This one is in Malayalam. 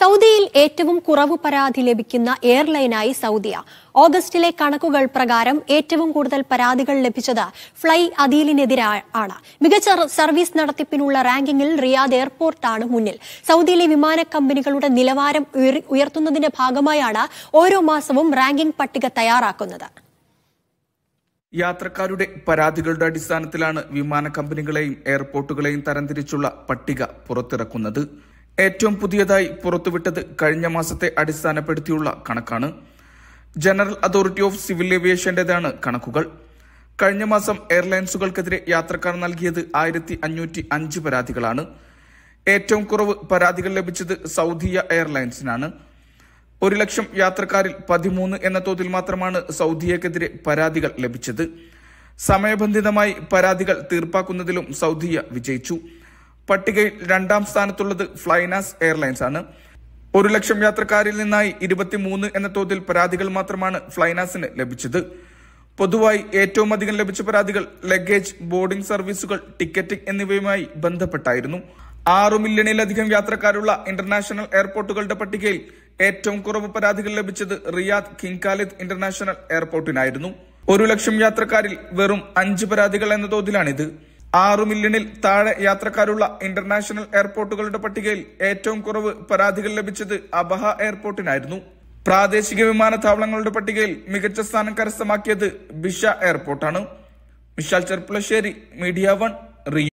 സൗദിയിൽ ഏറ്റവും കുറവ് പരാതി ലഭിക്കുന്ന എയർലൈനായി സൗദിയ ഓഗസ്റ്റിലെ കണക്കുകൾ പ്രകാരം ഏറ്റവും കൂടുതൽ പരാതികൾ ലഭിച്ചത് ഫ്ലൈ അദീലിനെതിരാണ് മികച്ച സർവീസ് നടത്തിപ്പിനുള്ള റാങ്കിങ്ങിൽ റിയാദ് എയർപോർട്ടാണ് മുന്നിൽ സൗദിയിലെ വിമാന കമ്പനികളുടെ നിലവാരം ഉയർത്തുന്നതിന്റെ ഭാഗമായാണ് ഓരോ മാസവും റാങ്കിംഗ് പട്ടിക തയ്യാറാക്കുന്നത് യാത്രക്കാരുടെ പരാതികളുടെ അടിസ്ഥാനത്തിലാണ് വിമാന കമ്പനികളെയും എയർപോർട്ടുകളെയും തരംതിരിച്ചുള്ള പട്ടിക പുറത്തിറക്കുന്നത് ഏറ്റവും പുതിയതായി പുറത്തുവിട്ടത് കഴിഞ്ഞ മാസത്തെ അടിസ്ഥാനപ്പെടുത്തിയുള്ള കണക്കാണ് ജനറൽ അതോറിറ്റി ഓഫ് സിവിൽ ഏവിയേഷന്റേതാണ് കണക്കുകൾ കഴിഞ്ഞ മാസം എയർലൈൻസുകൾക്കെതിരെ യാത്രക്കാർ നൽകിയത് ആയിരത്തി അഞ്ഞൂറ്റി അഞ്ച് പരാതികളാണ് ഏറ്റവും കുറവ് പരാതികൾ ലഭിച്ചത് സൗദിയ എയർലൈൻസിനാണ് ഒരു ലക്ഷം യാത്രക്കാരിൽ പതിമൂന്ന് എന്ന തോതിൽ മാത്രമാണ് സൗദിയക്കെതിരെ പരാതികൾ ലഭിച്ചത് സമയബന്ധിതമായി പരാതികൾ തീർപ്പാക്കുന്നതിലും സൗദിയ വിജയിച്ചു പട്ടികയിൽ രണ്ടാം സ്ഥാനത്തുള്ളത് ഫ്ലൈനാസ് എയർലൈൻസ് ആണ് ഒരു ലക്ഷം യാത്രക്കാരിൽ നിന്നായി ഇരുപത്തിമൂന്ന് എന്ന തോതിൽ പരാതികൾ മാത്രമാണ് ഫ്ലൈനാസിന് ലഭിച്ചത് പൊതുവായി ഏറ്റവും അധികം ലഭിച്ച പരാതികൾ ലഗേജ് ബോർഡിംഗ് സർവീസുകൾ ടിക്കറ്റിംഗ് എന്നിവയുമായി ബന്ധപ്പെട്ടായിരുന്നു ആറു മില്യണിലധികം യാത്രക്കാരുള്ള ഇന്റർനാഷണൽ എയർപോർട്ടുകളുടെ പട്ടികയിൽ ഏറ്റവും കുറവ് പരാതികൾ ലഭിച്ചത് റിയാദ് കിങ്കാലിദ് ഖാലിദ് ഇന്റർനാഷണൽ എയർപോർട്ടിനായിരുന്നു ഒരു ലക്ഷം യാത്രക്കാരിൽ വെറും അഞ്ച് പരാതികൾ എന്ന തോതിലാണിത് ആറു മില്യണിൽ താഴെ യാത്രക്കാരുള്ള ഇന്റർനാഷണൽ എയർപോർട്ടുകളുടെ പട്ടികയിൽ ഏറ്റവും കുറവ് പരാതികൾ ലഭിച്ചത് അബഹ എയർപോർട്ടിനായിരുന്നു പ്രാദേശിക വിമാനത്താവളങ്ങളുടെ പട്ടികയിൽ മികച്ച സ്ഥാനം കരസ്ഥമാക്കിയത് ബിഷ എയർപോർട്ടാണ് വിശാൽ ചെർപ്പുളശ്ശേരി മീഡിയ വൺ റിയ